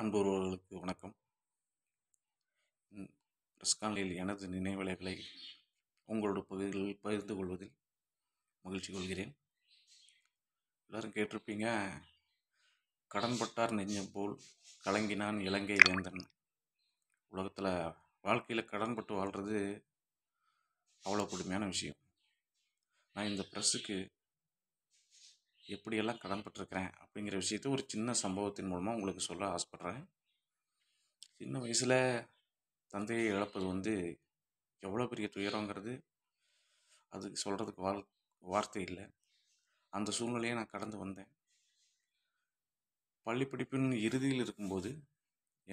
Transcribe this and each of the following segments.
அன்புறவர்களுக்கு வணக்கம் பிரஸ்கானில் எனது நினைவலைகளை உங்களோட பகுதிகளில் பகிர்ந்து கொள்வதில் மகிழ்ச்சி கொள்கிறேன் எல்லோரும் கேட்டிருப்பீங்க கடன்பட்டார் நெஞ்சம் போல் கலங்கினான் இலங்கை வேந்தன் உலகத்தில் வாழ்க்கையில் கடன்பட்டு வாழ்கிறது அவ்வளோ கொடுமையான விஷயம் நான் இந்த ப்ரெஸ்ஸுக்கு எப்படியெல்லாம் கடன்பட்டுருக்கிறேன் அப்படிங்கிற விஷயத்த ஒரு சின்ன சம்பவத்தின் மூலமாக உங்களுக்கு சொல்ல ஆசைப்பட்றேன் சின்ன வயசில் தந்தையை இழப்பது வந்து எவ்வளோ பெரிய துயரங்கிறது அதுக்கு சொல்கிறதுக்கு வாழ் வார்த்தை இல்லை அந்த சூழ்நிலையை நான் கடந்து வந்தேன் பள்ளி படிப்பின் இறுதியில் இருக்கும்போது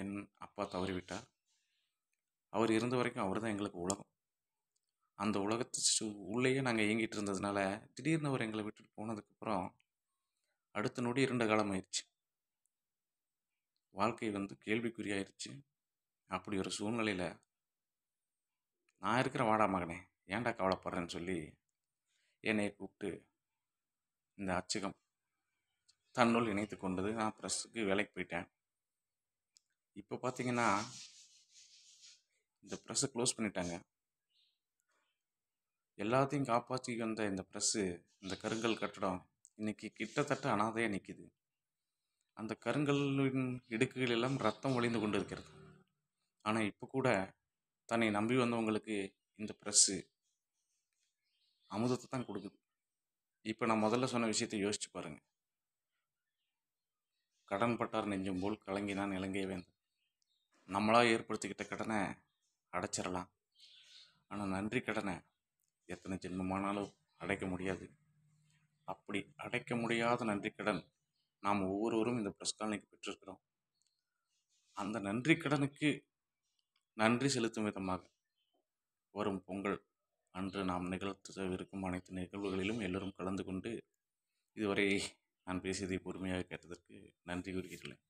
என் அப்பா தவறிவிட்டார் அவர் இருந்த வரைக்கும் அவர் தான் எங்களுக்கு உலகம் அந்த உலகத்து உள்ளேயே நாங்கள் இயங்கிட்டு இருந்ததுனால திடீர்னு அவர் எங்களை விட்டுட்டு போனதுக்கப்புறம் அடுத்த நொடி இரண்டு காலம் ஆயிடுச்சு வாழ்க்கை வந்து கேள்விக்குறியாயிருச்சு அப்படி ஒரு சூழ்நிலையில் நான் இருக்கிற வாடா மகனே ஏன்டா கவலைப்படுறேன்னு சொல்லி என்னை கூப்பிட்டு இந்த அச்சகம் தன்னுள் இணைத்து கொண்டது நான் ப்ரெஸ்ஸுக்கு வேலைக்கு போயிட்டேன் இப்போ பார்த்தீங்கன்னா இந்த ப்ரெஸ்ஸை க்ளோஸ் பண்ணிட்டாங்க எல்லாத்தையும் காப்பாற்றி வந்த இந்த ப்ரெஸ்ஸு இந்த கருங்கல் கட்டடம் இன்னைக்கு கிட்டத்தட்ட அனாதையாக நிற்கிது அந்த கருங்கல்லின் இடுக்குகளெல்லாம் ரத்தம் ஒளிந்து இருக்கிறது ஆனால் இப்போ கூட தன்னை நம்பி வந்தவங்களுக்கு இந்த ப்ரெஸ்ஸு அமுதத்தை தான் கொடுக்குது இப்போ நான் முதல்ல சொன்ன விஷயத்தை யோசிச்சு பாருங்கள் கடன் பட்டார் நெஞ்சும் போல் நான் இலங்கை வேந்தன் நம்மளாக ஏற்படுத்திக்கிட்ட கடனை அடைச்சிடலாம் ஆனால் நன்றி கடனை எத்தனை ஜென்மமானாலும் அடைக்க முடியாது அடைக்க முடியாத நன்றிக்கடன் நாம் ஒவ்வொருவரும் இந்த பிரஸ்காலனைக்கு காலனிக்கு பெற்றிருக்கிறோம் அந்த நன்றி கடனுக்கு நன்றி செலுத்தும் விதமாக வரும் பொங்கல் அன்று நாம் நிகழ்த்தவிருக்கும் அனைத்து நிகழ்வுகளிலும் எல்லோரும் கலந்து கொண்டு இதுவரை நான் பேசியதை பொறுமையாக கேட்டதற்கு நன்றி கூறுகிறேன்